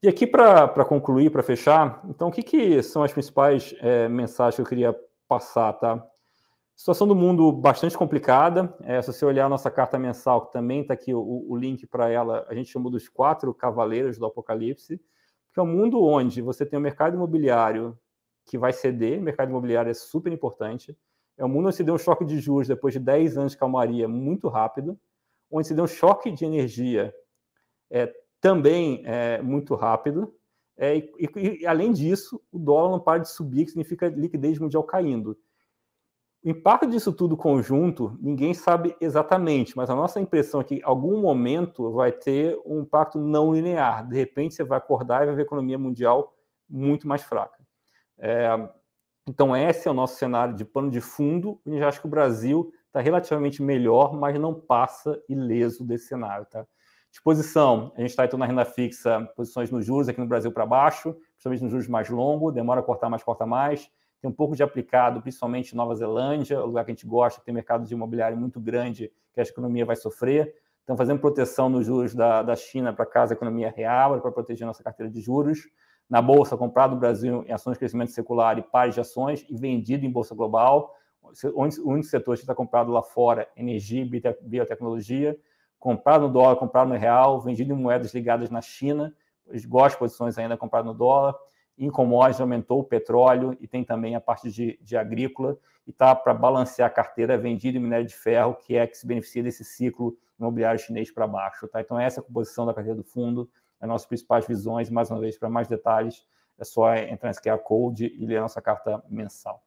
E aqui para concluir, para fechar, então o que, que são as principais é, mensagens que eu queria passar, tá? Situação do mundo bastante complicada. É, se você olhar a nossa carta mensal, que também está aqui o, o link para ela, a gente chamou dos quatro cavaleiros do apocalipse, que é um mundo onde você tem o um mercado imobiliário que vai ceder, o mercado imobiliário é super importante. É um mundo onde se deu um choque de juros depois de 10 anos de calmaria muito rápido, onde se deu um choque de energia é, também é, muito rápido. É, e, e, além disso, o dólar não para de subir, que significa liquidez mundial caindo. O impacto disso tudo conjunto, ninguém sabe exatamente, mas a nossa impressão é que em algum momento vai ter um impacto não linear. De repente você vai acordar e vai ver a economia mundial muito mais fraca. É, então, esse é o nosso cenário de pano de fundo. Eu já acho que o Brasil está relativamente melhor, mas não passa ileso desse cenário. Tá? De posição, a gente está então na renda fixa, posições nos juros aqui no Brasil para baixo, principalmente nos juros mais longo, demora a cortar mais, corta mais. Tem um pouco de aplicado, principalmente Nova Zelândia, lugar que a gente gosta, que tem mercado de imobiliário muito grande, que a economia vai sofrer. Então, fazendo proteção nos juros da, da China para casa a economia real para proteger nossa carteira de juros. Na Bolsa, comprado no Brasil em ações de crescimento secular e pares de ações, e vendido em Bolsa Global. O único setor que está comprado lá fora, energia e biotecnologia comprado no dólar, comprado no real, vendido em moedas ligadas na China, as posições ainda comprado no dólar, em commodities aumentou o petróleo e tem também a parte de, de agrícola e está para balancear a carteira é vendida em minério de ferro, que é que se beneficia desse ciclo imobiliário chinês para baixo. Tá? Então essa é a composição da carteira do fundo, as é nossas principais visões, mais uma vez, para mais detalhes, é só entrar nesse QR Code e ler a nossa carta mensal.